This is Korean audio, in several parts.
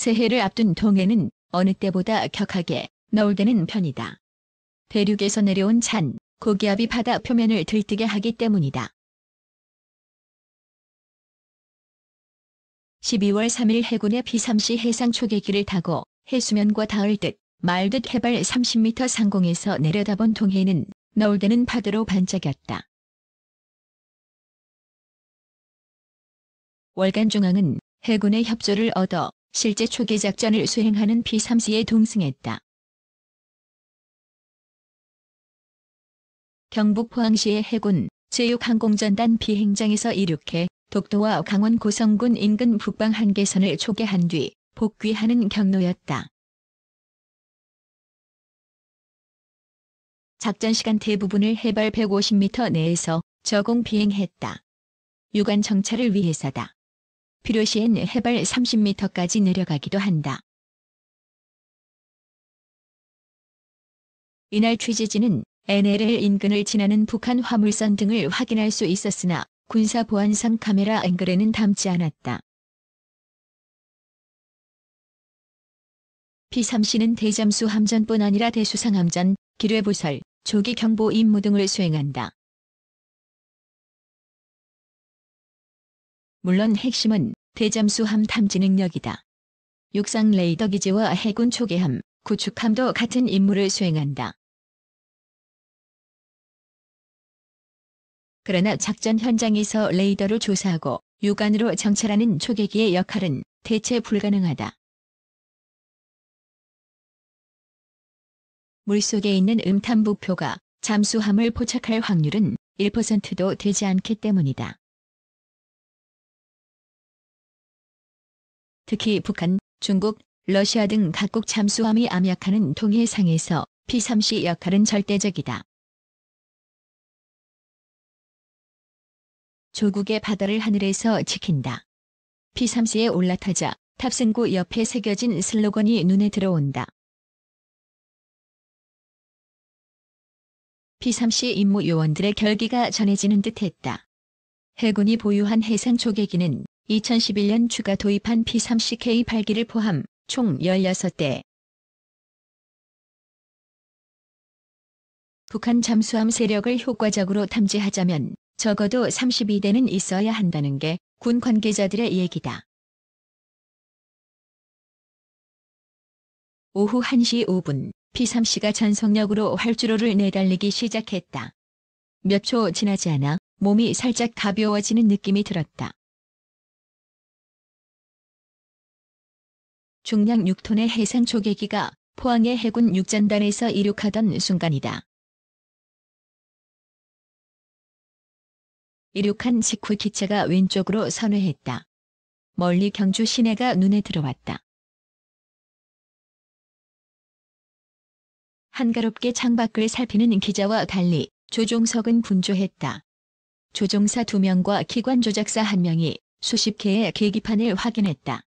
새해를 앞둔 동해는 어느 때보다 격하게 너울대는 편이다. 대륙에서 내려온 찬, 고기압이 바다 표면을 들뜨게 하기 때문이다. 12월 3일 해군의 B-3C 해상 초계기를 타고 해수면과 닿을 듯 말 듯 해발 30m 상공에서 내려다본 동해는 너울대는 파도로 반짝였다. 월간 중앙은 해군의 협조를 얻어 실제 초기 작전을 수행하는 P3C에 동승했다. 경북 포항시의 해군 제6항공전단 비행장에서 이륙해 독도와 강원 고성군 인근 북방 한계선을 초계한 뒤 복귀하는 경로였다. 작전 시간 대부분을 해발 150m 내에서 저공 비행했다. 유관 정찰을 위해서다. 필요시엔 해발 30m까지 내려가기도 한다. 이날 취재진은 NLL 인근을 지나는 북한 화물선 등을 확인할 수 있었으나 군사 보안상 카메라 앵글에는 담지 않았다. P3C는 대잠수 함전뿐 아니라 대수상 함전, 기뢰부설, 조기 경보 임무 등을 수행한다. 물론 핵심은 대잠수함 탐지 능력이다. 육상 레이더 기지와 해군 초계함, 구축함도 같은 임무를 수행한다. 그러나 작전 현장에서 레이더를 조사하고 육안으로 정찰하는 초계기의 역할은 대체 불가능하다. 물속에 있는 음탄 부표가 잠수함을 포착할 확률은 1%도 되지 않기 때문이다. 특히 북한, 중국, 러시아 등 각국 잠수함이 암약하는 동해상에서 P-3C 역할은 절대적이다. 조국의 바다를 하늘에서 지킨다. P-3C에 올라타자 탑승구 옆에 새겨진 슬로건이 눈에 들어온다. P-3C 임무 요원들의 결기가 전해지는 듯했다. 해군이 보유한 해상 조개기는 2011년 추가 도입한 P30K 8기를 포함 총 16대 북한 잠수함 세력을 효과적으로 탐지하자면 적어도 32대는 있어야 한다는 게 군 관계자들의 얘기다. 오후 1시 5분 P3C가 전속력으로 활주로를 내달리기 시작했다. 몇 초 지나지 않아 몸이 살짝 가벼워지는 느낌이 들었다. 중량 6톤의 해상 조개기가 포항의 해군 육전단에서 이륙하던 순간이다. 이륙한 직후 기체가 왼쪽으로 선회했다. 멀리 경주 시내가 눈에 들어왔다. 한가롭게 창밖을 살피는 기자와 달리 조종석은 분주했다. 조종사 두명과 기관 조작사 한명이 수십 개의 계기판을 확인했다.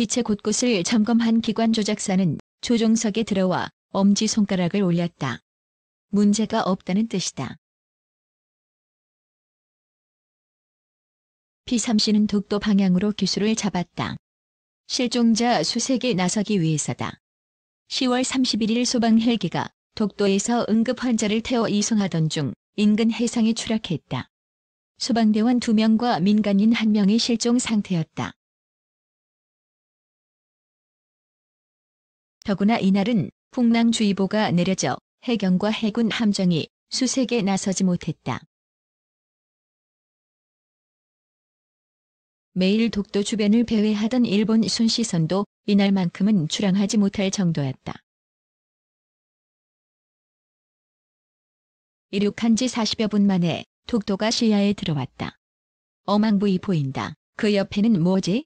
기체 곳곳을 점검한 기관 조작사는 조종석에 들어와 엄지손가락을 올렸다. 문제가 없다는 뜻이다. P3C는 독도 방향으로 기술을 잡았다. 실종자 수색에 나서기 위해서다. 10월 31일 소방 헬기가 독도에서 응급 환자를 태워 이송하던 중 인근 해상에 추락했다. 소방대원 2명과 민간인 1명이 실종 상태였다. 더구나 이날은 풍랑주의보가 내려져 해경과 해군 함정이 수색에 나서지 못했다. 매일 독도 주변을 배회하던 일본 순시선도 이날만큼은 출항하지 못할 정도였다. 이륙한 지 40여 분 만에 독도가 시야에 들어왔다. 어망부이 보인다. 그 옆에는 뭐지?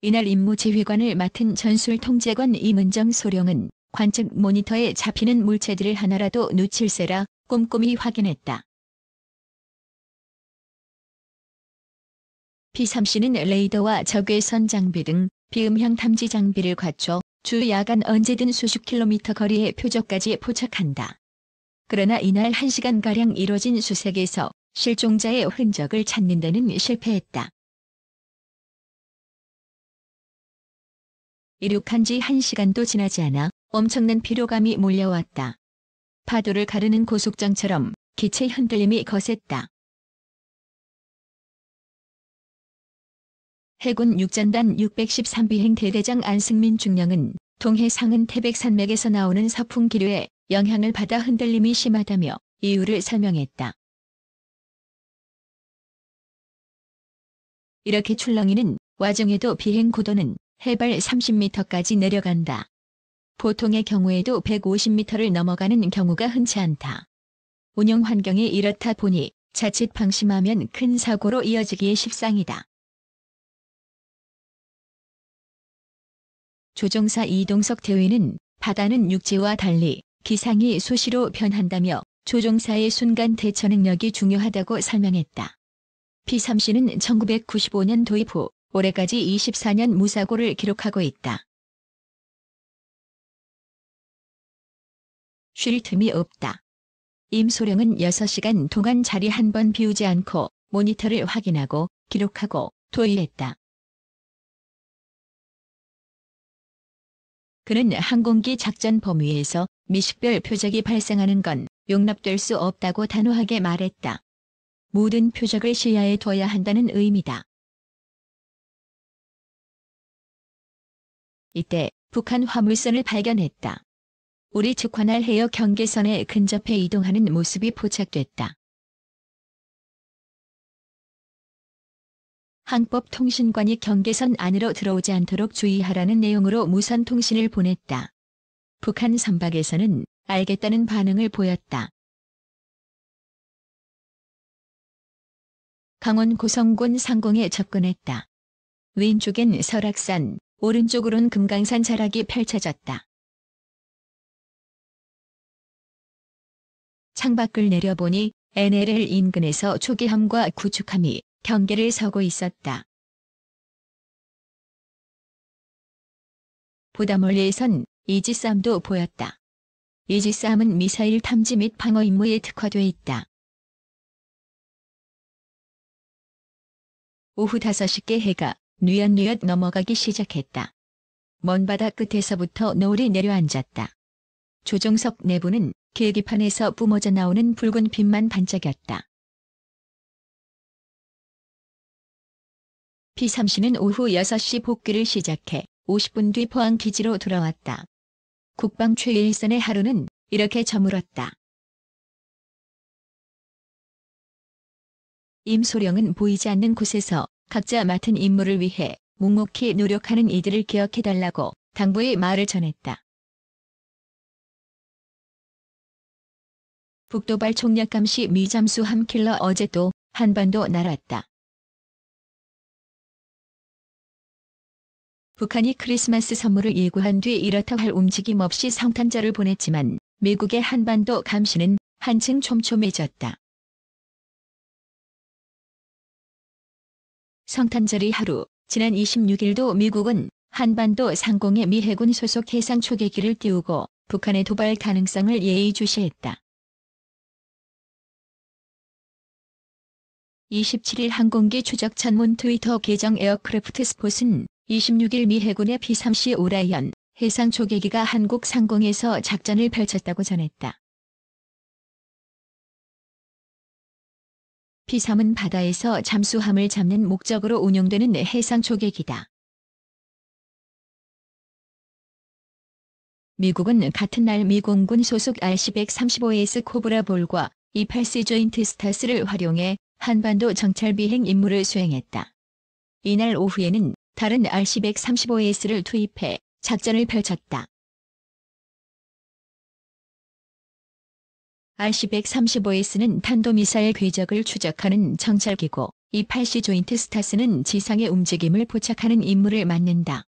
이날 임무지휘관을 맡은 전술통제관 임은정 소령은 관측 모니터에 잡히는 물체들을 하나라도 놓칠세라 꼼꼼히 확인했다. P-3C는 레이더와 적외선 장비 등 비음향 탐지 장비를 갖춰 주 야간 언제든 수십 킬로미터 거리의 표적까지 포착한다. 그러나 이날 1시간가량 이뤄진 수색에서 실종자의 흔적을 찾는 데는 실패했다. 이륙한 지 한 시간도 지나지 않아 엄청난 피로감이 몰려왔다. 파도를 가르는 고속장처럼 기체 흔들림이 거셌다. 해군 육전단 613비행 대대장 안승민 중령은 동해 상은 태백 산맥에서 나오는 서풍 기류에 영향을 받아 흔들림이 심하다며 이유를 설명했다. 이렇게 출렁이는 와중에도 비행 고도는 해발 30m까지 내려간다. 보통의 경우에도 150m를 넘어가는 경우가 흔치 않다. 운영 환경이 이렇다 보니 자칫 방심하면 큰 사고로 이어지기에 십상이다. 조종사 이동석 대위는 바다는 육지와 달리 기상이 수시로 변한다며 조종사의 순간 대처 능력이 중요하다고 설명했다. P3C는 1995년 도입 후 올해까지 24년 무사고를 기록하고 있다. 쉴 틈이 없다. 임소령은 6시간 동안 자리 한 번 비우지 않고 모니터를 확인하고 기록하고 토의했다. 그는 항공기 작전 범위에서 미식별 표적이 발생하는 건 용납될 수 없다고 단호하게 말했다. 모든 표적을 시야에 둬야 한다는 의미다. 이때 북한 화물선을 발견했다. 우리 측 관할 해역 경계선에 근접해 이동하는 모습이 포착됐다. 항법통신관이 경계선 안으로 들어오지 않도록 주의하라는 내용으로 무선 통신을 보냈다. 북한 선박에서는 알겠다는 반응을 보였다. 강원 고성군 상공에 접근했다. 왼쪽엔 설악산, 오른쪽으론 금강산 자락이 펼쳐졌다. 창밖을 내려보니 NLL 인근에서 초기함과 구축함이 경계를 서고 있었다. 보다 멀리에선 이지쌈도 보였다. 이지쌈은 미사일 탐지 및 방어 임무에 특화돼 있다. 오후 5시께 해가 뉘엿뉘엿 넘어가기 시작했다. 먼 바다 끝에서부터 노을이 내려앉았다. 조정석 내부는 계기판에서 뿜어져 나오는 붉은 빛만 반짝였다. p 3시는 오후 6시 복귀를 시작해 50분 뒤 포항 기지로 돌아왔다. 국방 최일선의 하루는 이렇게 저물었다. 임소령은 보이지 않는 곳에서 각자 맡은 임무를 위해 묵묵히 노력하는 이들을 기억해달라고 당부의 말을 전했다. 북도발 총략감시 미잠수 함킬러 어제 도 한반도 날았다. 북한이 크리스마스 선물을 예고한 뒤 이렇다 할 움직임 없이 성탄절을 보냈지만 미국의 한반도 감시는 한층 촘촘해졌다. 성탄절이 하루 지난 26일도 미국은 한반도 상공에 미해군 소속 해상 초계기를 띄우고 북한의 도발 가능성을 예의주시했다. 27일 항공기 추적 전문 트위터 계정 에어크래프트 스포츠는 26일 미 해군의 P-30 오라이언 해상 초계기가 한국 상공에서 작전을 펼쳤다고 전했다. 피삼은 바다에서 잠수함을 잡는 목적으로 운영되는 해상 초계기다. 미국은 같은 날 미공군 소속 RC-135S 코브라 볼과 e 8 c 조인트 스타스를 활용해 한반도 정찰 비행 임무를 수행했다. 이날 오후에는 다른 RC-135S를 투입해 작전을 펼쳤다. RC-135S는 탄도미사일 궤적을 추적하는 정찰기고 E-8C 조인트 스타스는 지상의 움직임을 포착하는 임무를 맡는다.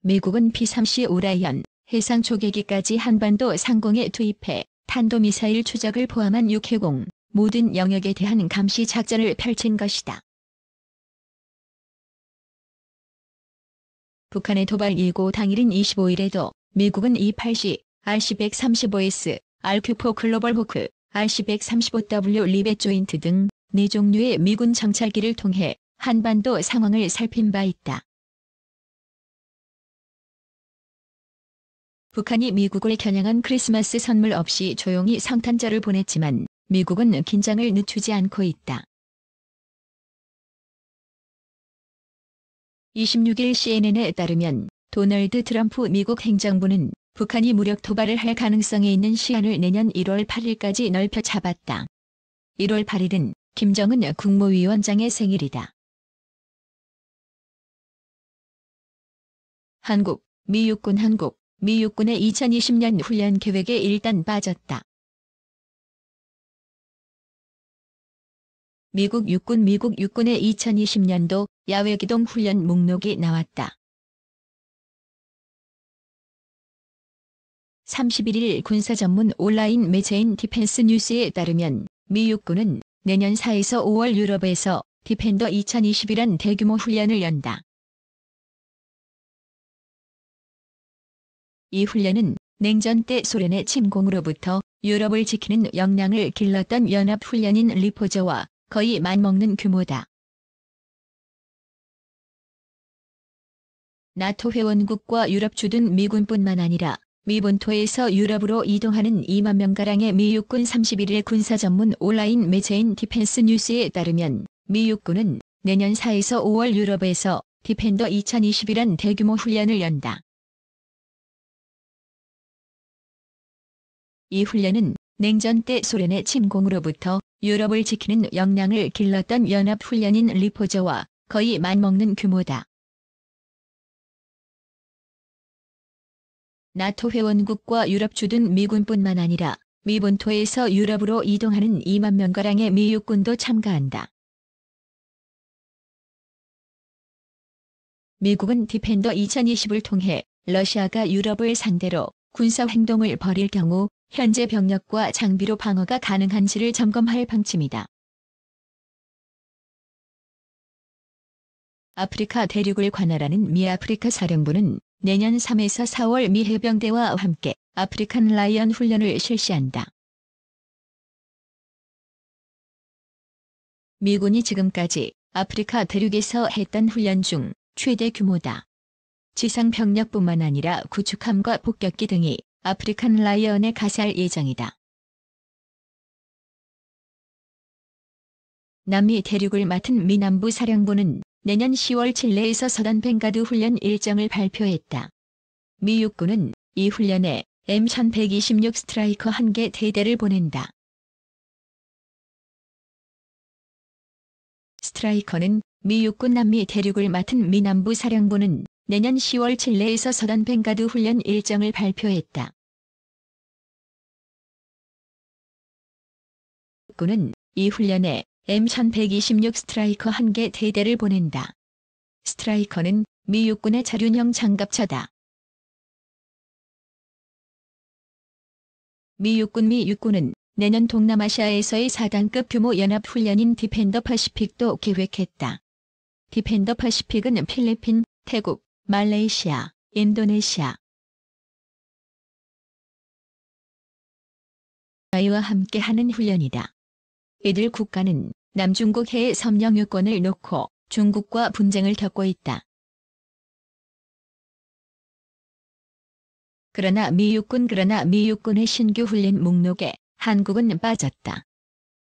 미국은 P-3C 우라이언 해상 초계기까지 한반도 상공에 투입해 탄도미사일 추적을 포함한 6해공 모든 영역에 대한 감시 작전을 펼친 것이다. 북한의 도발 예고 당일인 25일에도 미국은 E80, RC135S, RQ4 글로벌 호크, RC135W 리벳 조인트 등 4종류의 미군 정찰기를 통해 한반도 상황을 살핀 바 있다. 북한이 미국을 겨냥한 크리스마스 선물 없이 조용히 성탄절을 보냈지만 미국은 긴장을 늦추지 않고 있다. 26일 CNN에 따르면 도널드 트럼프 미국 행정부는 북한이 무력 도발을 할 가능성이 있는 시한을 내년 1월 8일까지 넓혀 잡았다. 1월 8일은 김정은 국무위원장의 생일이다. 한국, 미육군 한국, 미육군의 2020년 훈련 계획에 일단 빠졌다. 미국 육군 미국 육군의 2020년도 야외 기동 훈련 목록이 나왔다. 31일 군사 전문 온라인 매체인 디펜스 뉴스에 따르면 미 육군은 내년 4에서 5월 유럽에서 디펜더 2 0 2 1이란 대규모 훈련을 연다. 이 훈련은 냉전 때 소련의 침공으로부터 유럽을 지키는 역량을 길렀던 연합훈련인 리포저와 거의 맞먹는 규모다. 나토 회원국과 유럽 주둔 미군뿐만 아니라 미본토에서 유럽으로 이동하는 2만 명가량의 미육군 31일 군사 전문 온라인 매체인 디펜스 뉴스에 따르면 미육군은 내년 4에서 5월 유럽에서 디펜더 2 0 2 1이란 대규모 훈련을 연다. 이 훈련은 냉전 때 소련의 침공으로부터 유럽을 지키는 역량을 길렀던 연합훈련인 리포저와 거의 맞먹는 규모다. 나토 회원국과 유럽주 둔 미군뿐만 아니라 미 본토에서 유럽으로 이동하는 2만 명가량의 미 육군도 참가한다. 미국은 디펜더 2020을 통해 러시아가 유럽을 상대로 군사 행동을 벌일 경우 현재 병력과 장비로 방어가 가능한지를 점검할 방침이다. 아프리카 대륙을 관할하는 미아프리카 사령부는 내년 3에서 4월 미 해병대와 함께 아프리칸 라이언 훈련을 실시한다. 미군이 지금까지 아프리카 대륙에서 했던 훈련 중 최대 규모다. 지상 병력뿐만 아니라 구축함과 폭격기 등이 아프리칸 라이언에 가세할 예정이다. 남미 대륙을 맡은 미남부 사령부는 내년 10월 칠레에서 서단 뱅가드 훈련 일정을 발표했다. 미 육군은 이 훈련에 M1126 스트라이커 한 개 대대를 보낸다. 스트라이커는 미 육군 남미 대륙을 맡은 미남부 사령부는 내년 10월 칠레에서 서단 뱅가드 훈련 일정을 발표했다. 육 군은 이 훈련에 M1126 스트라이커 한 개 대대를 보낸다. 스트라이커는 미 육군의 자륜형 장갑차다. 미 육군 미 육군은 내년 동남아시아에서의 4단급 규모 연합훈련인 디펜더 파시픽도 계획했다. 디펜더 파시픽은 필리핀, 태국, 말레이시아, 인도네시아, 이와 함께하는 훈련이다. 이들 국가는 남중국 해의 섬령 유권을 놓고 중국과 분쟁을 겪고 있다. 그러나 미육군 그러나 미육군의 신규 훈련 목록에 한국은 빠졌다.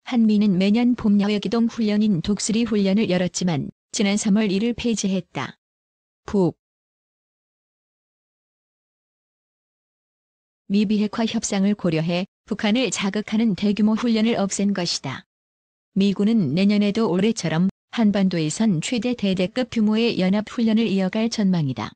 한미는 매년 봄 야외 기동 훈련인 독수리 훈련을 열었지만 지난 3월 이를 폐지했다. 북 미비핵화 협상을 고려해 북한을 자극하는 대규모 훈련을 없앤 것이다. 미군은 내년에도 올해처럼 한반도에선 최대 대대급 규모의 연합훈련을 이어갈 전망이다.